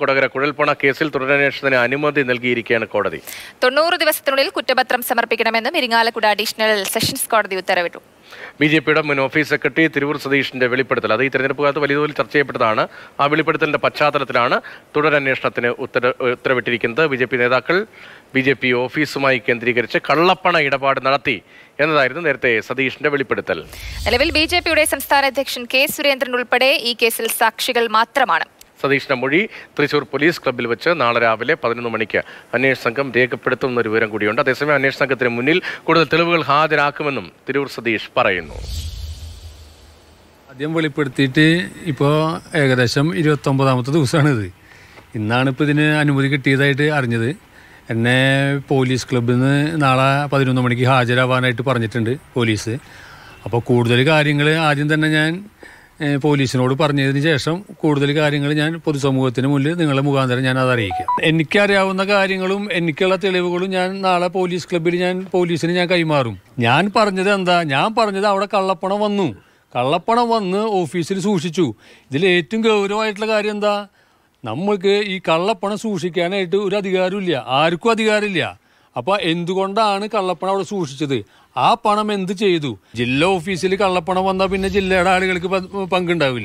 കൊടകര കുഴൽപ്പണ കേസിൽ തുടരന്വേഷണത്തിന് അനുമതി നൽകിയിരിക്കുകയാണ് കോടതി തൊണ്ണൂറ് ദിവസത്തിനുള്ളിൽ കുറ്റപത്രം സമർപ്പിക്കണമെന്നും ഇരിങ്ങാലക്കുട അഡീഷണൽ സെഷൻസ് കോടതി ഉത്തരവിട്ടു ബി ജെ പിയുടെ മുൻ ഓഫീസ് സെക്രട്ടറി തിരൂർ സതീഷിന്റെ വെളിപ്പെടുത്തൽ അത് ഈ തെരഞ്ഞെടുപ്പ് കാലത്ത് വലിയ തോതിൽ ചർച്ച ചെയ്യപ്പെട്ടതാണ് ആ വെളിപ്പെടുത്തലിന്റെ പശ്ചാത്തലത്തിലാണ് തുടരന്വേഷണത്തിന് ഉത്തര ഉത്തരവിട്ടിരിക്കുന്നത് ബി ജെ പി നേതാക്കൾ ബി ജെ പി ഓഫീസുമായി കേന്ദ്രീകരിച്ച് കള്ളപ്പണ ഇടപാട് നടത്തി എന്നതായിരുന്നു നേരത്തെ സതീഷിന്റെ വെളിപ്പെടുത്തൽ നിലവിൽ ബി ജെ പിയുടെ സംസ്ഥാന അധ്യക്ഷൻ കെ സുരേന്ദ്രൻ ഉൾപ്പെടെ ഈ കേസിൽ സാക്ഷികൾ മാത്രമാണ് സതീഷിൻ്റെ മൊഴി തൃശൂർ പോലീസ് ക്ലബ്ബിൽ വെച്ച് നാളെ രാവിലെ പതിനൊന്ന് മണിക്ക് അന്വേഷണ സംഘം രേഖപ്പെടുത്തുന്ന ഒരു വിവരം കൂടിയുണ്ട് അതേസമയം അന്വേഷണ സംഘത്തിന് മുന്നിൽ കൂടുതൽ തെളിവുകൾ ഹാജരാക്കുമെന്നും തിരൂർ സതീഷ് പറയുന്നു ആദ്യം വെളിപ്പെടുത്തിയിട്ട് ഇപ്പോൾ ഏകദേശം ഇരുപത്തൊമ്പതാമത്തെ ദിവസമാണിത് ഇന്നാണ് ഇപ്പോൾ ഇതിന് അനുമതി കിട്ടിയതായിട്ട് അറിഞ്ഞത് എന്നെ പോലീസ് ക്ലബ്ബിൽ നിന്ന് നാളെ പതിനൊന്ന് മണിക്ക് ഹാജരാവാനായിട്ട് പറഞ്ഞിട്ടുണ്ട് പോലീസ് അപ്പോൾ കൂടുതൽ കാര്യങ്ങൾ ആദ്യം തന്നെ ഞാൻ പോലീസിനോട് പറഞ്ഞതിന് ശേഷം കൂടുതൽ കാര്യങ്ങൾ ഞാൻ പൊതുസമൂഹത്തിന് മുന്നിൽ നിങ്ങളെ മുഖാന്തരം ഞാൻ അത് അറിയിക്കാം എനിക്കറിയാവുന്ന കാര്യങ്ങളും എനിക്കുള്ള തെളിവുകളും ഞാൻ നാളെ പോലീസ് ക്ലബ്ബിൽ ഞാൻ പോലീസിന് ഞാൻ കൈമാറും ഞാൻ പറഞ്ഞത് എന്താ ഞാൻ പറഞ്ഞത് അവിടെ കള്ളപ്പണം വന്നു കള്ളപ്പണം വന്ന് ഓഫീസിൽ സൂക്ഷിച്ചു ഇതിൽ ഏറ്റവും ഗൗരവമായിട്ടുള്ള കാര്യം എന്താ നമ്മൾക്ക് ഈ കള്ളപ്പണം സൂക്ഷിക്കാനായിട്ട് ഒരു അധികാരമില്ല ആർക്കും അധികാരമില്ല അപ്പോൾ എന്തുകൊണ്ടാണ് കള്ളപ്പണം അവിടെ സൂക്ഷിച്ചത് ആ പണം എന്ത് ചെയ്തു ജില്ലാ ഓഫീസിൽ കള്ളപ്പണം വന്നാൽ പിന്നെ ജില്ലയുടെ ആളുകൾക്ക് പങ്കുണ്ടാവില്ല